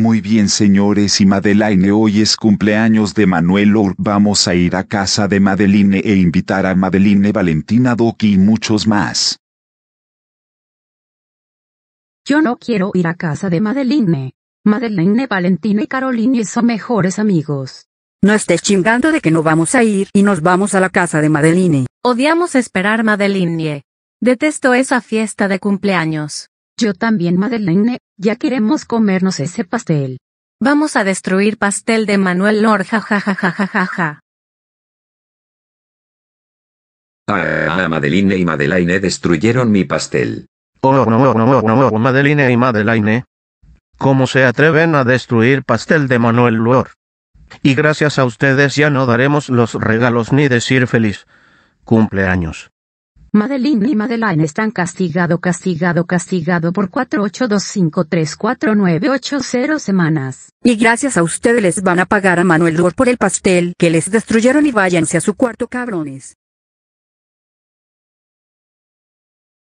Muy bien señores y Madeline, hoy es cumpleaños de Manuel Or. Vamos a ir a casa de Madeline e invitar a Madeline, Valentina Doki y muchos más. Yo no quiero ir a casa de Madeline. Madeline, Valentina y Caroline son mejores amigos. No estés chingando de que no vamos a ir y nos vamos a la casa de Madeline. Odiamos esperar Madeline. Detesto esa fiesta de cumpleaños. Yo también, Madeline. Ya queremos comernos ese pastel. Vamos a destruir pastel de Manuel Lorja jajajajajaja. Ah, ah, ah, Madeline y Madelaine destruyeron mi pastel. Oh, no, no, no, no, Madeline y Madelaine. ¿Cómo se atreven a destruir pastel de Manuel Lor? Y gracias a ustedes ya no daremos los regalos ni decir feliz cumpleaños. Madeline y Madeline están castigado castigado castigado por 482534980 semanas. Y gracias a ustedes les van a pagar a Manuel Dor por el pastel que les destruyeron y váyanse a su cuarto cabrones.